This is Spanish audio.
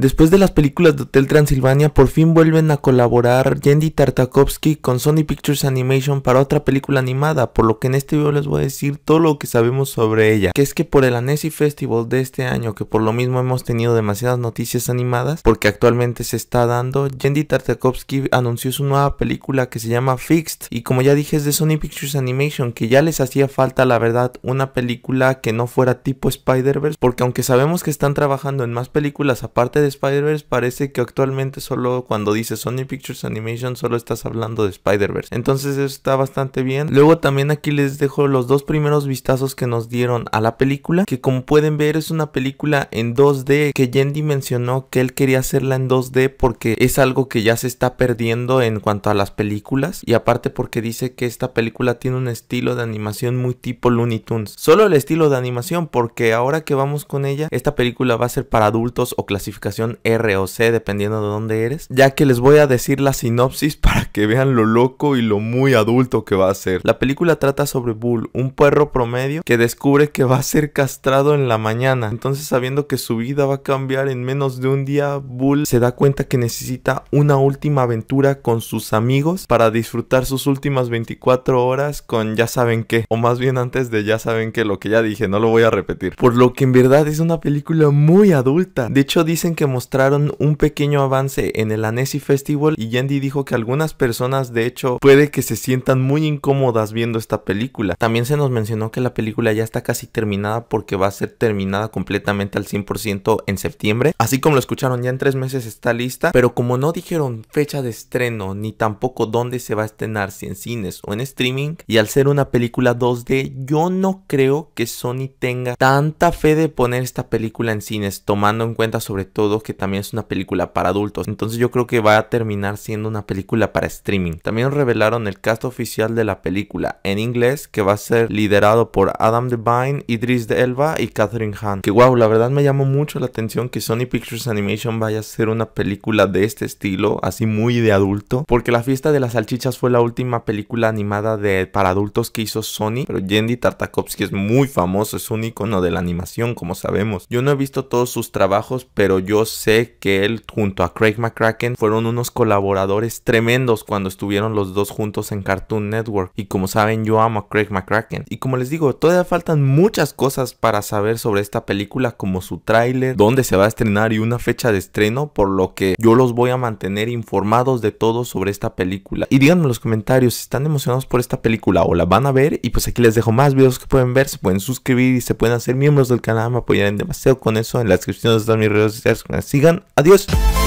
Después de las películas de Hotel Transilvania, por fin vuelven a colaborar Yendi Tartakovsky con Sony Pictures Animation para otra película animada, por lo que en este video les voy a decir todo lo que sabemos sobre ella, que es que por el Annecy Festival de este año, que por lo mismo hemos tenido demasiadas noticias animadas, porque actualmente se está dando, Yendi Tartakovsky anunció su nueva película que se llama Fixed, y como ya dije es de Sony Pictures Animation, que ya les hacía falta la verdad una película que no fuera tipo Spider-Verse, porque aunque sabemos que están trabajando en más películas aparte de Spider-Verse, parece que actualmente solo cuando dice Sony Pictures Animation solo estás hablando de Spider-Verse. Entonces está bastante bien. Luego también aquí les dejo los dos primeros vistazos que nos dieron a la película, que como pueden ver es una película en 2D que Yendi mencionó que él quería hacerla en 2D porque es algo que ya se está perdiendo en cuanto a las películas y aparte porque dice que esta película tiene un estilo de animación muy tipo Looney Tunes. Solo el estilo de animación porque ahora que vamos con ella, esta película va a ser para adultos o clasificación R o C, dependiendo de dónde eres, ya que les voy a decir la sinopsis para que vean lo loco y lo muy adulto que va a ser. La película trata sobre Bull, un perro promedio que descubre que va a ser castrado en la mañana. Entonces, sabiendo que su vida va a cambiar en menos de un día, Bull se da cuenta que necesita una última aventura con sus amigos para disfrutar sus últimas 24 horas con ya saben qué, o más bien antes de ya saben qué, lo que ya dije, no lo voy a repetir. Por lo que en verdad es una película muy adulta. De hecho, dicen que mostraron un pequeño avance en el ANESI Festival y Yendi dijo que algunas personas de hecho puede que se sientan muy incómodas viendo esta película. También se nos mencionó que la película ya está casi terminada porque va a ser terminada completamente al 100% en septiembre. Así como lo escucharon, ya en tres meses está lista, pero como no dijeron fecha de estreno ni tampoco dónde se va a estrenar, si en cines o en streaming, y al ser una película 2D, yo no creo que Sony tenga tanta fe de poner esta película en cines, tomando en cuenta sobre todo que también es una película para adultos. Entonces yo creo que va a terminar siendo una película para streaming. También revelaron el cast oficial de la película en inglés que va a ser liderado por Adam Devine, Idris de Elba y Catherine Hahn. Que wow, la verdad me llamó mucho la atención que Sony Pictures Animation vaya a ser una película de este estilo, así muy de adulto. Porque La fiesta de las salchichas fue la última película animada de para adultos que hizo Sony. Pero Yendi Tartakovsky es muy famoso, es un icono de la animación como sabemos. Yo no he visto todos sus trabajos, pero yo sé que él junto a Craig McCracken fueron unos colaboradores tremendos cuando estuvieron los dos juntos en Cartoon Network. Y como saben, yo amo a Craig McCracken. Y como les digo, todavía faltan muchas cosas para saber sobre esta película, como su tráiler, dónde se va a estrenar y una fecha de estreno, por lo que yo los voy a mantener informados de todo sobre esta película. Y díganme en los comentarios si están emocionados por esta película o la van a ver. Y pues aquí les dejo más videos que pueden ver, se pueden suscribir y se pueden hacer miembros del canal, me apoyarán demasiado con eso. En la descripción están mis redes sociales sigan. Adiós.